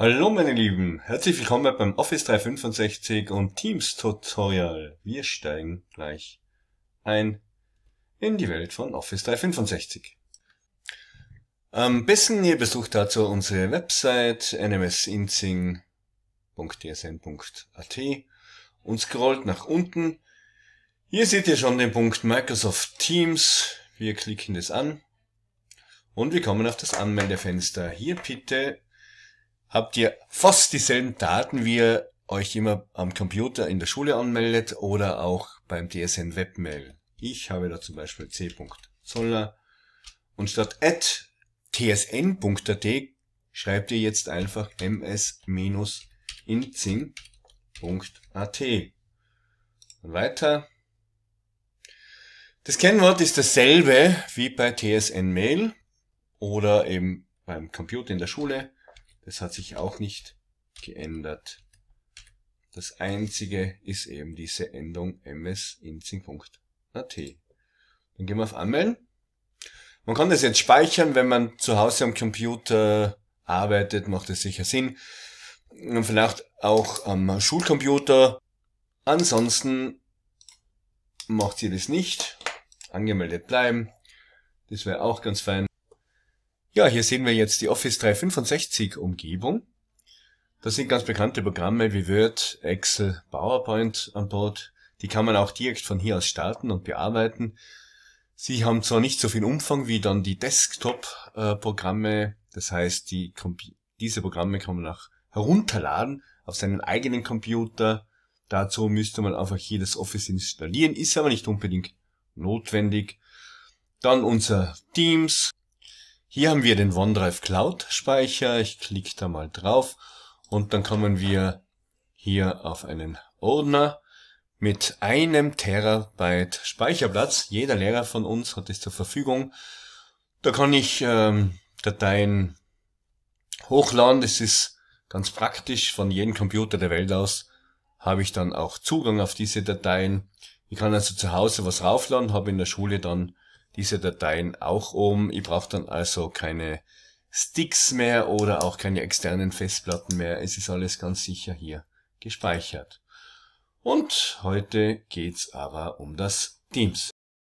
Hallo meine Lieben, herzlich willkommen beim Office 365 und Teams Tutorial. Wir steigen gleich ein in die Welt von Office 365. Am besten ihr besucht dazu unsere Website nmsinsing.dsn.at und scrollt nach unten. Hier seht ihr schon den Punkt Microsoft Teams. Wir klicken das an und wir kommen auf das Anmeldefenster. Hier bitte habt ihr fast dieselben Daten, wie ihr euch immer am Computer in der Schule anmeldet oder auch beim DSN Webmail. Ich habe da zum Beispiel c.zoller und statt at tsn.at schreibt ihr jetzt einfach ms-inzing.at. Und weiter. Das Kennwort ist dasselbe wie bei TSN Mail oder eben beim Computer in der Schule. Das hat sich auch nicht geändert. Das einzige ist eben diese Endung msinzing.at. Dann gehen wir auf Anmelden. Man kann das jetzt speichern, wenn man zu Hause am Computer arbeitet, macht es sicher Sinn. Und vielleicht auch am Schulcomputer. Ansonsten macht ihr das nicht. Angemeldet bleiben. Das wäre auch ganz fein. Ja, hier sehen wir jetzt die Office 365 Umgebung. Das sind ganz bekannte Programme wie Word, Excel, PowerPoint an Bord. Die kann man auch direkt von hier aus starten und bearbeiten. Sie haben zwar nicht so viel Umfang wie dann die Desktop-Programme, das heißt, die, diese Programme kann man auch herunterladen auf seinen eigenen Computer. Dazu müsste man einfach hier das Office installieren, ist aber nicht unbedingt notwendig. Dann unser Teams, hier haben wir den OneDrive Cloud Speicher. Ich klicke da mal drauf und dann kommen wir hier auf einen Ordner mit einem Terabyte Speicherplatz. Jeder Lehrer von uns hat es zur Verfügung. Da kann ich ähm, Dateien hochladen. Das ist ganz praktisch. Von jedem Computer der Welt aus habe ich dann auch Zugang auf diese Dateien. Ich kann also zu Hause was raufladen, habe in der Schule dann diese Dateien auch um. Ich brauche dann also keine Sticks mehr oder auch keine externen Festplatten mehr. Es ist alles ganz sicher hier gespeichert. Und heute geht's aber um das Teams.